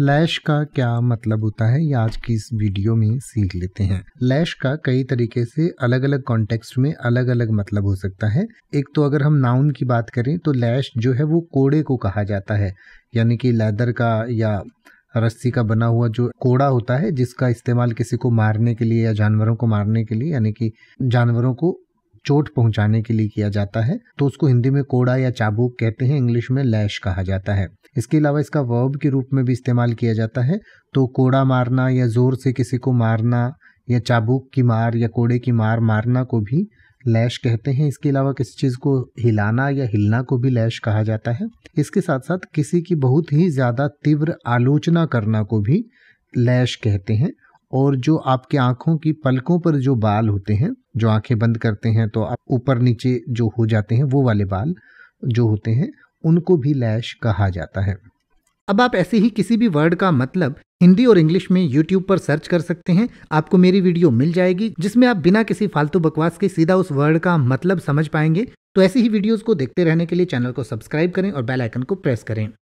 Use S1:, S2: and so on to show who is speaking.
S1: लैश का क्या मतलब होता है ये आज की इस वीडियो में सीख लेते हैं लैश का कई तरीके से अलग अलग कॉन्टेक्स्ट में अलग अलग मतलब हो सकता है एक तो अगर हम नाउन की बात करें तो लैश जो है वो कोड़े को कहा जाता है यानी कि लेदर का या रस्सी का बना हुआ जो कोड़ा होता है जिसका इस्तेमाल किसी को मारने के लिए या जानवरों को मारने के लिए यानी कि जानवरों को चोट पहुंचाने के लिए किया जाता है तो उसको हिंदी में कोड़ा या चाबूक कहते हैं इंग्लिश में लैश कहा जाता है इसके अलावा इसका वर्ब के रूप में भी इस्तेमाल किया जाता है तो कोड़ा मारना या जोर से किसी को मारना या चाबूक की मार या कोड़े की मार मारना को भी लैश कहते हैं इसके अलावा किसी चीज़ को हिलाना या हिलना को भी लैश कहा जाता है इसके साथ साथ किसी की बहुत ही ज़्यादा तीव्र आलोचना करना को भी लैश कहते हैं और जो आपके आंखों की पलकों पर जो बाल होते हैं जो आंखें बंद करते हैं तो आप ऊपर नीचे जो हो जाते हैं वो वाले बाल जो होते हैं उनको भी लैश कहा जाता है अब आप ऐसे ही किसी भी वर्ड का मतलब हिंदी और इंग्लिश में यूट्यूब पर सर्च कर सकते हैं आपको मेरी वीडियो मिल जाएगी जिसमें आप बिना किसी फालतू बकवास के सीधा उस वर्ड का मतलब समझ पाएंगे तो ऐसी ही वीडियोस को देखते रहने के लिए चैनल को सब्सक्राइब करें और बेल आइकन को प्रेस करें